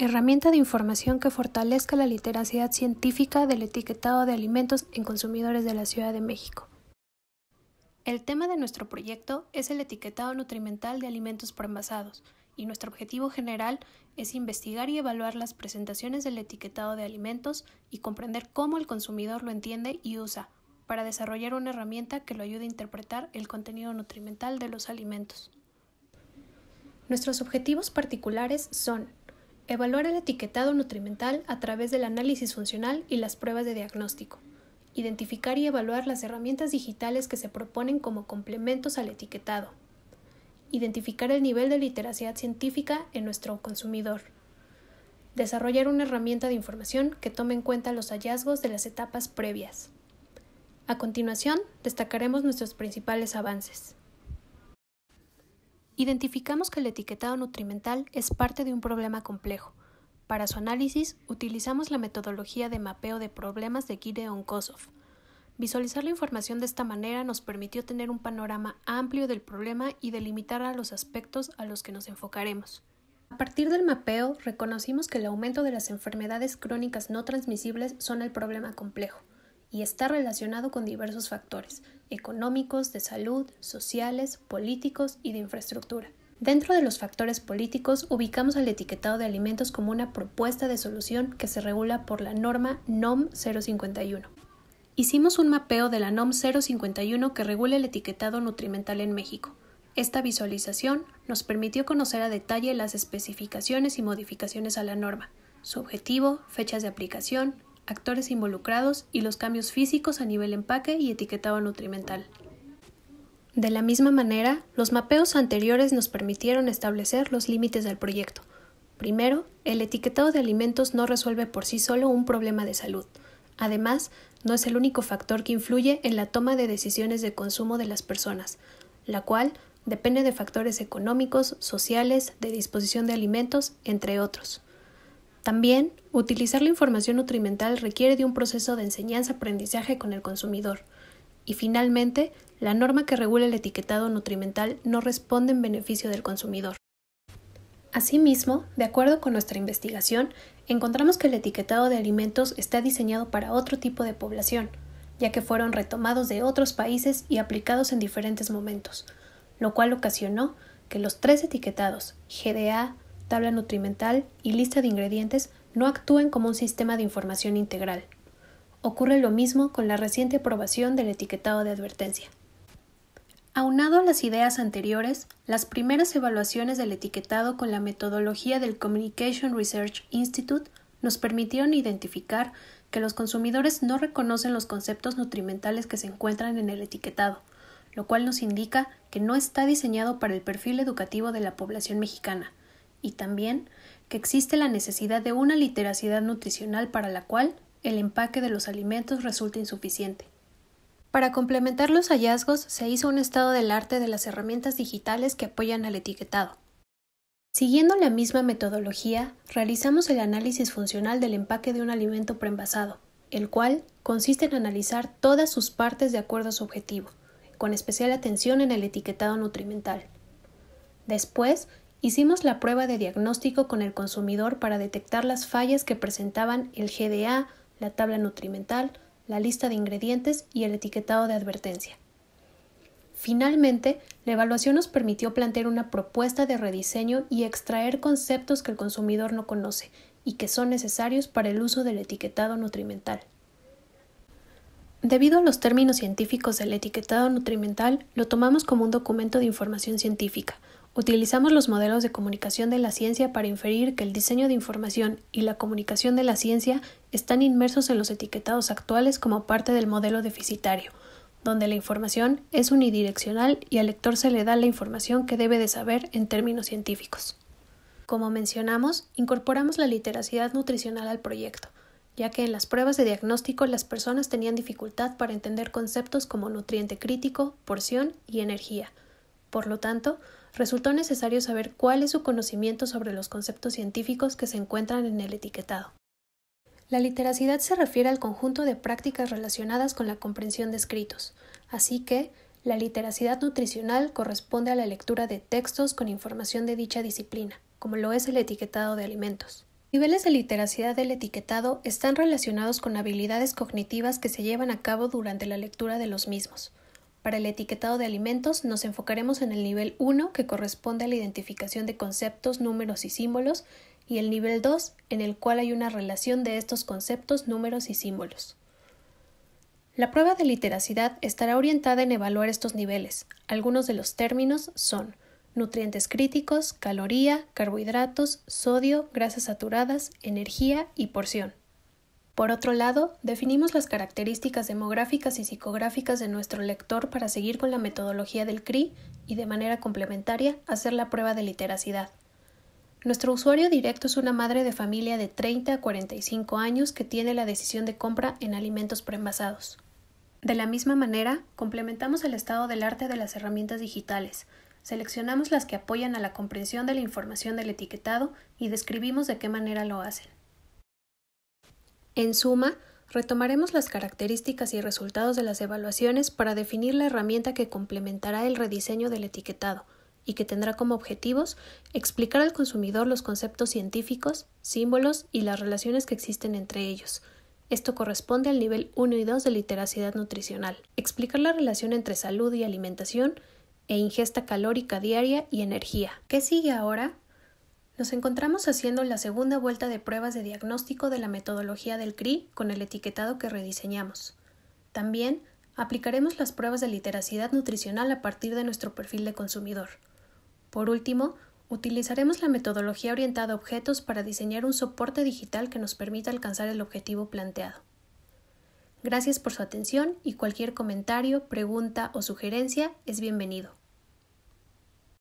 herramienta de información que fortalezca la literacidad científica del etiquetado de alimentos en consumidores de la Ciudad de México. El tema de nuestro proyecto es el etiquetado nutrimental de alimentos preenvasados y nuestro objetivo general es investigar y evaluar las presentaciones del etiquetado de alimentos y comprender cómo el consumidor lo entiende y usa, para desarrollar una herramienta que lo ayude a interpretar el contenido nutrimental de los alimentos. Nuestros objetivos particulares son Evaluar el etiquetado nutrimental a través del análisis funcional y las pruebas de diagnóstico. Identificar y evaluar las herramientas digitales que se proponen como complementos al etiquetado. Identificar el nivel de literacidad científica en nuestro consumidor. Desarrollar una herramienta de información que tome en cuenta los hallazgos de las etapas previas. A continuación, destacaremos nuestros principales avances. Identificamos que el etiquetado nutrimental es parte de un problema complejo. Para su análisis, utilizamos la metodología de mapeo de problemas de gideon Kosov. Visualizar la información de esta manera nos permitió tener un panorama amplio del problema y delimitar a los aspectos a los que nos enfocaremos. A partir del mapeo, reconocimos que el aumento de las enfermedades crónicas no transmisibles son el problema complejo y está relacionado con diversos factores económicos, de salud, sociales, políticos y de infraestructura. Dentro de los factores políticos ubicamos al etiquetado de alimentos como una propuesta de solución que se regula por la norma NOM 051. Hicimos un mapeo de la NOM 051 que regula el etiquetado nutrimental en México. Esta visualización nos permitió conocer a detalle las especificaciones y modificaciones a la norma, su objetivo, fechas de aplicación, actores involucrados y los cambios físicos a nivel empaque y etiquetado nutrimental. De la misma manera, los mapeos anteriores nos permitieron establecer los límites del proyecto. Primero, el etiquetado de alimentos no resuelve por sí solo un problema de salud. Además, no es el único factor que influye en la toma de decisiones de consumo de las personas, la cual depende de factores económicos, sociales, de disposición de alimentos, entre otros. También, utilizar la información nutrimental requiere de un proceso de enseñanza-aprendizaje con el consumidor. Y finalmente, la norma que regula el etiquetado nutrimental no responde en beneficio del consumidor. Asimismo, de acuerdo con nuestra investigación, encontramos que el etiquetado de alimentos está diseñado para otro tipo de población, ya que fueron retomados de otros países y aplicados en diferentes momentos, lo cual ocasionó que los tres etiquetados GDA, tabla nutrimental y lista de ingredientes no actúen como un sistema de información integral. Ocurre lo mismo con la reciente aprobación del etiquetado de advertencia. Aunado a las ideas anteriores, las primeras evaluaciones del etiquetado con la metodología del Communication Research Institute nos permitieron identificar que los consumidores no reconocen los conceptos nutrimentales que se encuentran en el etiquetado, lo cual nos indica que no está diseñado para el perfil educativo de la población mexicana, y también que existe la necesidad de una literacidad nutricional para la cual el empaque de los alimentos resulta insuficiente. Para complementar los hallazgos, se hizo un estado del arte de las herramientas digitales que apoyan al etiquetado. Siguiendo la misma metodología, realizamos el análisis funcional del empaque de un alimento preenvasado, el cual consiste en analizar todas sus partes de acuerdo a su objetivo, con especial atención en el etiquetado nutrimental. Después, Hicimos la prueba de diagnóstico con el consumidor para detectar las fallas que presentaban el GDA, la tabla nutrimental, la lista de ingredientes y el etiquetado de advertencia. Finalmente, la evaluación nos permitió plantear una propuesta de rediseño y extraer conceptos que el consumidor no conoce y que son necesarios para el uso del etiquetado nutrimental. Debido a los términos científicos del etiquetado nutrimental, lo tomamos como un documento de información científica, Utilizamos los modelos de comunicación de la ciencia para inferir que el diseño de información y la comunicación de la ciencia están inmersos en los etiquetados actuales como parte del modelo deficitario, donde la información es unidireccional y al lector se le da la información que debe de saber en términos científicos. Como mencionamos, incorporamos la literacidad nutricional al proyecto, ya que en las pruebas de diagnóstico las personas tenían dificultad para entender conceptos como nutriente crítico, porción y energía. Por lo tanto, resultó necesario saber cuál es su conocimiento sobre los conceptos científicos que se encuentran en el etiquetado. La literacidad se refiere al conjunto de prácticas relacionadas con la comprensión de escritos, así que la literacidad nutricional corresponde a la lectura de textos con información de dicha disciplina, como lo es el etiquetado de alimentos. Niveles de literacidad del etiquetado están relacionados con habilidades cognitivas que se llevan a cabo durante la lectura de los mismos, para el etiquetado de alimentos nos enfocaremos en el nivel 1 que corresponde a la identificación de conceptos, números y símbolos y el nivel 2 en el cual hay una relación de estos conceptos, números y símbolos. La prueba de literacidad estará orientada en evaluar estos niveles. Algunos de los términos son nutrientes críticos, caloría, carbohidratos, sodio, grasas saturadas, energía y porción. Por otro lado, definimos las características demográficas y psicográficas de nuestro lector para seguir con la metodología del CRI y, de manera complementaria, hacer la prueba de literacidad. Nuestro usuario directo es una madre de familia de 30 a 45 años que tiene la decisión de compra en alimentos preenvasados. De la misma manera, complementamos el estado del arte de las herramientas digitales, seleccionamos las que apoyan a la comprensión de la información del etiquetado y describimos de qué manera lo hacen. En suma, retomaremos las características y resultados de las evaluaciones para definir la herramienta que complementará el rediseño del etiquetado y que tendrá como objetivos explicar al consumidor los conceptos científicos, símbolos y las relaciones que existen entre ellos. Esto corresponde al nivel 1 y 2 de literacidad nutricional. Explicar la relación entre salud y alimentación e ingesta calórica diaria y energía. ¿Qué sigue ahora? Nos encontramos haciendo la segunda vuelta de pruebas de diagnóstico de la metodología del CRI con el etiquetado que rediseñamos. También aplicaremos las pruebas de literacidad nutricional a partir de nuestro perfil de consumidor. Por último, utilizaremos la metodología orientada a objetos para diseñar un soporte digital que nos permita alcanzar el objetivo planteado. Gracias por su atención y cualquier comentario, pregunta o sugerencia es bienvenido.